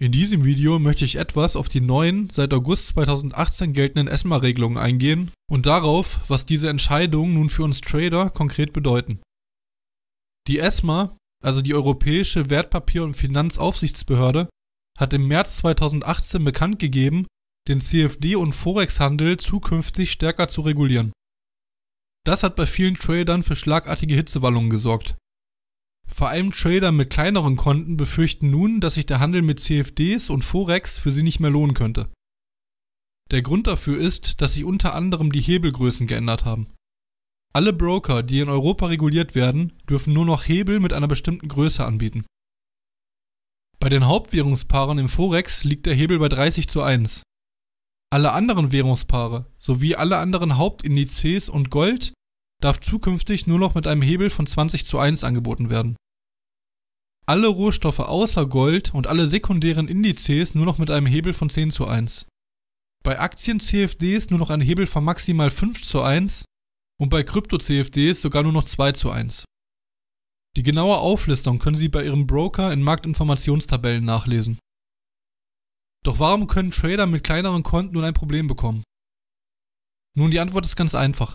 In diesem Video möchte ich etwas auf die neuen, seit August 2018 geltenden ESMA-Regelungen eingehen und darauf, was diese Entscheidungen nun für uns Trader konkret bedeuten. Die ESMA, also die Europäische Wertpapier- und Finanzaufsichtsbehörde, hat im März 2018 bekannt gegeben, den CFD- und Forex-Handel zukünftig stärker zu regulieren. Das hat bei vielen Tradern für schlagartige Hitzewallungen gesorgt. Vor allem Trader mit kleineren Konten befürchten nun, dass sich der Handel mit CFDs und Forex für sie nicht mehr lohnen könnte. Der Grund dafür ist, dass sich unter anderem die Hebelgrößen geändert haben. Alle Broker, die in Europa reguliert werden, dürfen nur noch Hebel mit einer bestimmten Größe anbieten. Bei den Hauptwährungspaaren im Forex liegt der Hebel bei 30 zu 1. Alle anderen Währungspaare sowie alle anderen Hauptindizes und Gold darf zukünftig nur noch mit einem Hebel von 20 zu 1 angeboten werden. Alle Rohstoffe außer Gold und alle sekundären Indizes nur noch mit einem Hebel von 10 zu 1. Bei Aktien-CFDs nur noch ein Hebel von maximal 5 zu 1 und bei Krypto-CFDs sogar nur noch 2 zu 1. Die genaue Auflistung können Sie bei Ihrem Broker in Marktinformationstabellen nachlesen. Doch warum können Trader mit kleineren Konten nun ein Problem bekommen? Nun, die Antwort ist ganz einfach.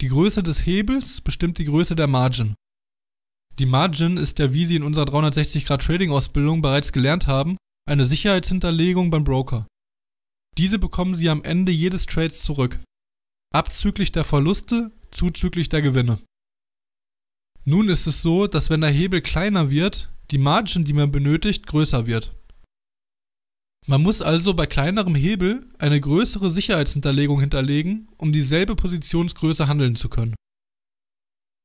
Die Größe des Hebels bestimmt die Größe der Margin. Die Margin ist ja, wie Sie in unserer 360-Grad-Trading-Ausbildung bereits gelernt haben, eine Sicherheitshinterlegung beim Broker. Diese bekommen Sie am Ende jedes Trades zurück, abzüglich der Verluste, zuzüglich der Gewinne. Nun ist es so, dass wenn der Hebel kleiner wird, die Margin, die man benötigt, größer wird. Man muss also bei kleinerem Hebel eine größere Sicherheitshinterlegung hinterlegen, um dieselbe Positionsgröße handeln zu können.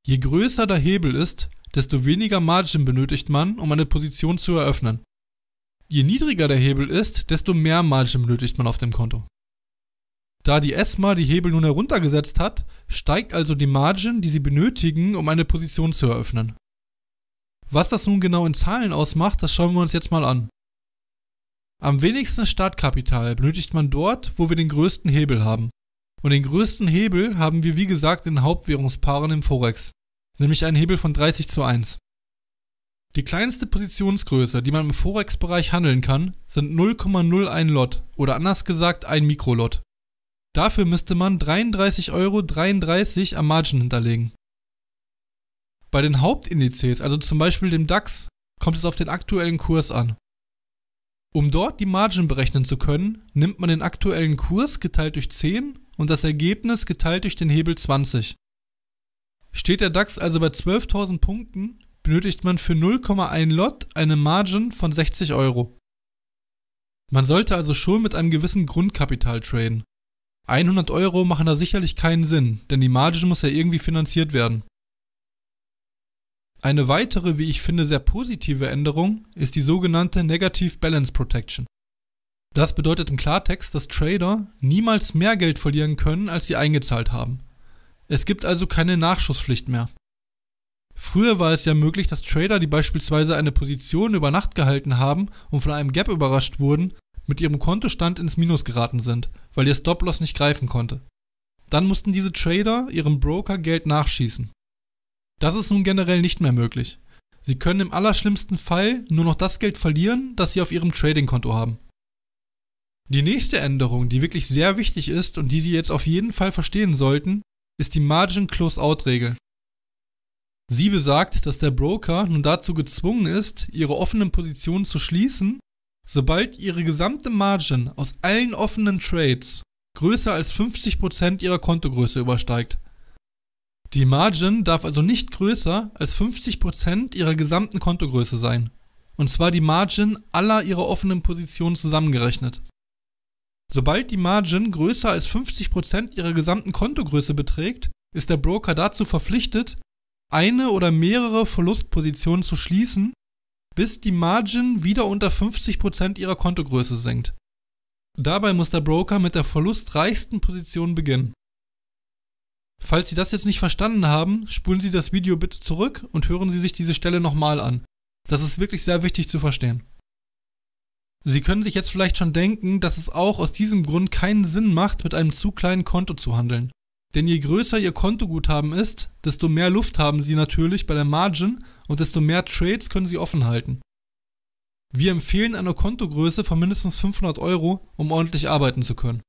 Je größer der Hebel ist, desto weniger Margin benötigt man, um eine Position zu eröffnen. Je niedriger der Hebel ist, desto mehr Margin benötigt man auf dem Konto. Da die ESMA die Hebel nun heruntergesetzt hat, steigt also die Margin, die sie benötigen, um eine Position zu eröffnen. Was das nun genau in Zahlen ausmacht, das schauen wir uns jetzt mal an. Am wenigsten Startkapital benötigt man dort, wo wir den größten Hebel haben. Und den größten Hebel haben wir wie gesagt in Hauptwährungspaaren im Forex, nämlich einen Hebel von 30 zu 1. Die kleinste Positionsgröße, die man im Forex-Bereich handeln kann, sind 0,01 Lot oder anders gesagt ein Mikrolot. Dafür müsste man 33,33 Euro am Margin hinterlegen. Bei den Hauptindizes, also zum Beispiel dem DAX, kommt es auf den aktuellen Kurs an. Um dort die Margin berechnen zu können, nimmt man den aktuellen Kurs geteilt durch 10 und das Ergebnis geteilt durch den Hebel 20. Steht der DAX also bei 12.000 Punkten, benötigt man für 0,1 Lot eine Margin von 60 Euro. Man sollte also schon mit einem gewissen Grundkapital traden. 100 Euro machen da sicherlich keinen Sinn, denn die Margin muss ja irgendwie finanziert werden. Eine weitere, wie ich finde, sehr positive Änderung ist die sogenannte Negative Balance Protection. Das bedeutet im Klartext, dass Trader niemals mehr Geld verlieren können, als sie eingezahlt haben. Es gibt also keine Nachschusspflicht mehr. Früher war es ja möglich, dass Trader, die beispielsweise eine Position über Nacht gehalten haben und von einem Gap überrascht wurden, mit ihrem Kontostand ins Minus geraten sind, weil ihr Stop-Loss nicht greifen konnte. Dann mussten diese Trader ihrem Broker Geld nachschießen. Das ist nun generell nicht mehr möglich. Sie können im allerschlimmsten Fall nur noch das Geld verlieren, das Sie auf Ihrem Trading-Konto haben. Die nächste Änderung, die wirklich sehr wichtig ist und die Sie jetzt auf jeden Fall verstehen sollten, ist die Margin Close-Out-Regel. Sie besagt, dass der Broker nun dazu gezwungen ist, ihre offenen Positionen zu schließen, sobald ihre gesamte Margin aus allen offenen Trades größer als 50% ihrer Kontogröße übersteigt. Die Margin darf also nicht größer als 50% ihrer gesamten Kontogröße sein. Und zwar die Margin aller ihrer offenen Positionen zusammengerechnet. Sobald die Margin größer als 50% ihrer gesamten Kontogröße beträgt, ist der Broker dazu verpflichtet, eine oder mehrere Verlustpositionen zu schließen, bis die Margin wieder unter 50% ihrer Kontogröße sinkt. Dabei muss der Broker mit der verlustreichsten Position beginnen. Falls Sie das jetzt nicht verstanden haben, spulen Sie das Video bitte zurück und hören Sie sich diese Stelle nochmal an. Das ist wirklich sehr wichtig zu verstehen. Sie können sich jetzt vielleicht schon denken, dass es auch aus diesem Grund keinen Sinn macht, mit einem zu kleinen Konto zu handeln. Denn je größer Ihr Kontoguthaben ist, desto mehr Luft haben Sie natürlich bei der Margin und desto mehr Trades können Sie offen halten. Wir empfehlen eine Kontogröße von mindestens 500 Euro, um ordentlich arbeiten zu können.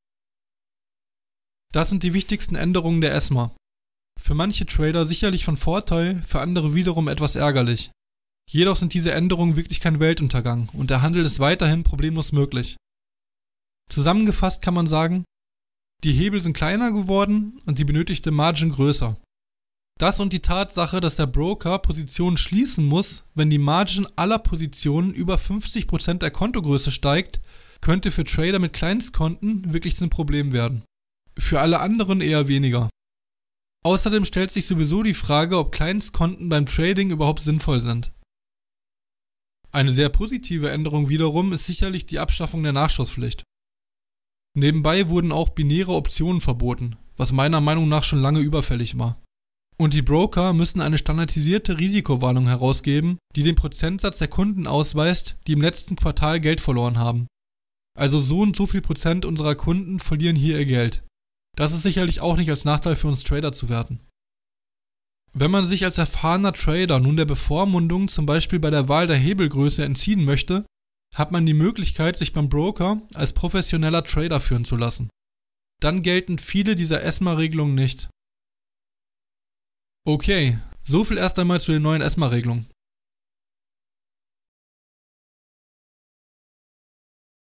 Das sind die wichtigsten Änderungen der ESMA. Für manche Trader sicherlich von Vorteil, für andere wiederum etwas ärgerlich. Jedoch sind diese Änderungen wirklich kein Weltuntergang und der Handel ist weiterhin problemlos möglich. Zusammengefasst kann man sagen, die Hebel sind kleiner geworden und die benötigte Margin größer. Das und die Tatsache, dass der Broker Positionen schließen muss, wenn die Margin aller Positionen über 50% der Kontogröße steigt, könnte für Trader mit Kleinstkonten wirklich zum Problem werden für alle anderen eher weniger. Außerdem stellt sich sowieso die Frage, ob Kleinstkonten beim Trading überhaupt sinnvoll sind. Eine sehr positive Änderung wiederum ist sicherlich die Abschaffung der Nachschusspflicht. Nebenbei wurden auch binäre Optionen verboten, was meiner Meinung nach schon lange überfällig war. Und die Broker müssen eine standardisierte Risikowarnung herausgeben, die den Prozentsatz der Kunden ausweist, die im letzten Quartal Geld verloren haben. Also so und so viel Prozent unserer Kunden verlieren hier ihr Geld. Das ist sicherlich auch nicht als Nachteil für uns Trader zu werten. Wenn man sich als erfahrener Trader nun der Bevormundung zum Beispiel bei der Wahl der Hebelgröße entziehen möchte, hat man die Möglichkeit, sich beim Broker als professioneller Trader führen zu lassen. Dann gelten viele dieser ESMA-Regelungen nicht. Okay, soviel erst einmal zu den neuen ESMA-Regelungen.